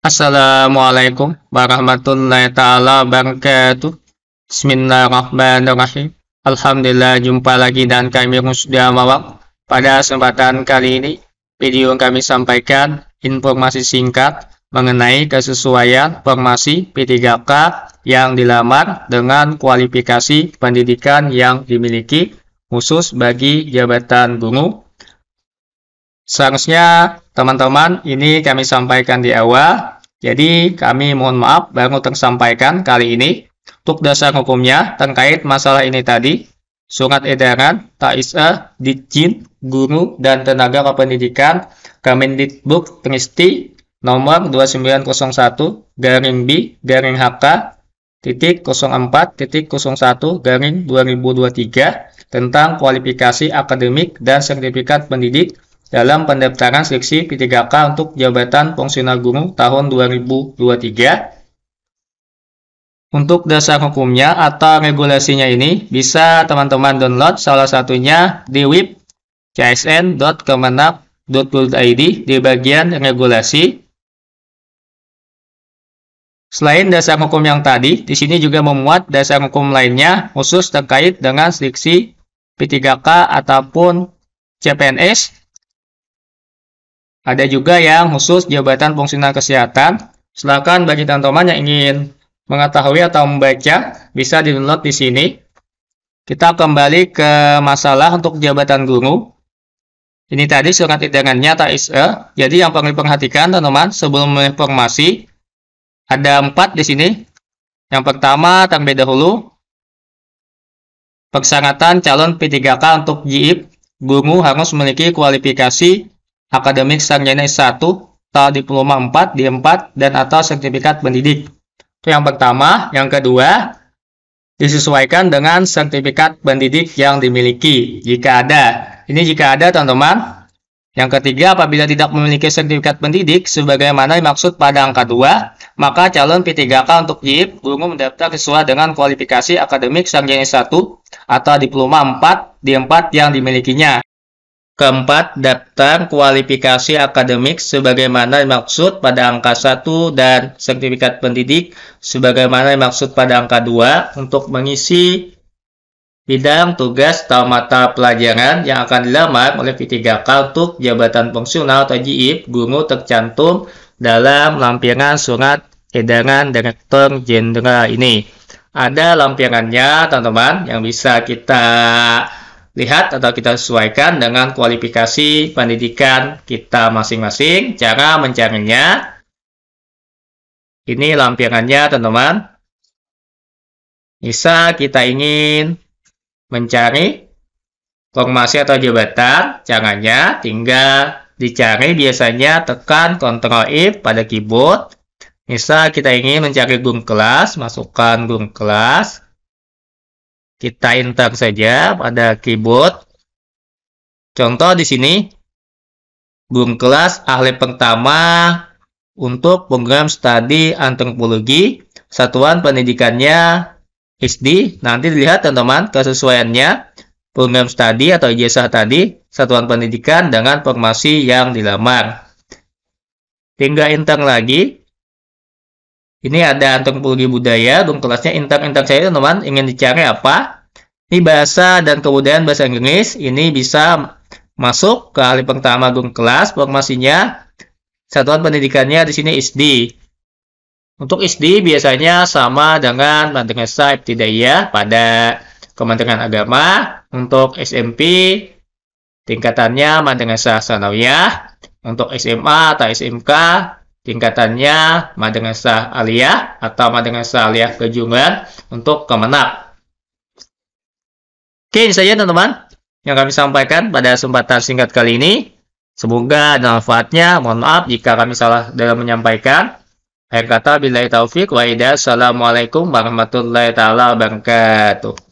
Assalamualaikum warahmatullahi ta'ala wabarakatuh Bismillahirrahmanirrahim Alhamdulillah jumpa lagi dan kami sudah mawak. Pada kesempatan kali ini video yang kami sampaikan informasi singkat mengenai kesesuaian formasi P3K yang dilamar dengan kualifikasi pendidikan yang dimiliki khusus bagi jabatan guru Seharusnya teman-teman ini kami sampaikan di awal. Jadi kami mohon maaf baru tersampaikan kali ini. Untuk dasar hukumnya terkait masalah ini tadi, surat edaran Taisa dijin Guru dan Tenaga Kependidikan Kemendikbud Tristi nomor 2901 garing B garing HK titik 04 titik 01 garing 2023 tentang kualifikasi akademik dan sertifikat pendidik dalam pendaftaran seleksi P3K untuk jabatan fungsional guru tahun 2023. Untuk dasar hukumnya atau regulasinya ini bisa teman-teman download salah satunya di web csn.kemenap.go.id di bagian regulasi. Selain dasar hukum yang tadi, di sini juga memuat dasar hukum lainnya khusus terkait dengan seleksi P3K ataupun CPNS ada juga yang khusus jabatan fungsional kesehatan. Silakan bagi teman-teman yang ingin mengetahui atau membaca bisa di-download di sini. Kita kembali ke masalah untuk jabatan guru. Ini tadi surat edarannya atau SE. Jadi yang perlu diperhatikan teman-teman sebelum informasi ada empat di sini. Yang pertama terlebih dahulu persyaratan calon P3K untuk JIP guru harus memiliki kualifikasi akademik sarjana S1, atau diploma 4, D4, dan atau sertifikat pendidik. Itu yang pertama. Yang kedua, disesuaikan dengan sertifikat pendidik yang dimiliki, jika ada. Ini jika ada, teman-teman. Yang ketiga, apabila tidak memiliki sertifikat pendidik, sebagaimana dimaksud pada angka 2, maka calon P3K untuk JIP belum mendaftar sesuai dengan kualifikasi akademik sarjana S1 atau diploma 4 D4 yang dimilikinya. Keempat, daftar kualifikasi akademik sebagaimana dimaksud pada angka 1 dan sertifikat pendidik sebagaimana dimaksud pada angka 2 untuk mengisi bidang tugas atau mata pelajaran yang akan dilamar oleh P3K untuk jabatan fungsional atau JIP guru tercantum dalam lampiran surat edaran Direktur Jenderal ini. Ada lampirannya, teman-teman, yang bisa kita lihat atau kita sesuaikan dengan kualifikasi pendidikan kita masing-masing. Cara mencarinya, ini lampirannya teman-teman. Bisa kita ingin mencari formasi atau jabatan, caranya tinggal dicari biasanya tekan Ctrl I pada keyboard. Misal kita ingin mencari guru kelas, masukkan guru kelas, kita enter saja pada keyboard. Contoh di sini guru kelas ahli pertama untuk program studi antropologi satuan pendidikannya SD. Nanti dilihat teman-teman kesesuaiannya program studi atau ijazah tadi satuan pendidikan dengan formasi yang dilamar. Tinggal enter lagi ini ada antropologi budaya, dong kelasnya intern-intern saya teman-teman, ingin dicari apa? Ini bahasa dan kemudian bahasa Inggris, ini bisa masuk ke ahli pertama dong kelas, formasinya satuan pendidikannya di sini SD. Untuk SD biasanya sama dengan pandangan tidak ibtidaiyah pada Kementerian Agama, untuk SMP tingkatannya madrasah sanawiyah, untuk SMA atau SMK Tingkatannya madrasah alia atau madrasah alia kejuruan untuk kemenang. Oke, ini saja teman-teman yang kami sampaikan pada kesempatan singkat kali ini. Semoga ada manfaatnya. Mohon maaf jika kami salah dalam menyampaikan. Akhir kata, bila taufik, wa'idah, Assalamualaikum warahmatullahi wabarakatuh.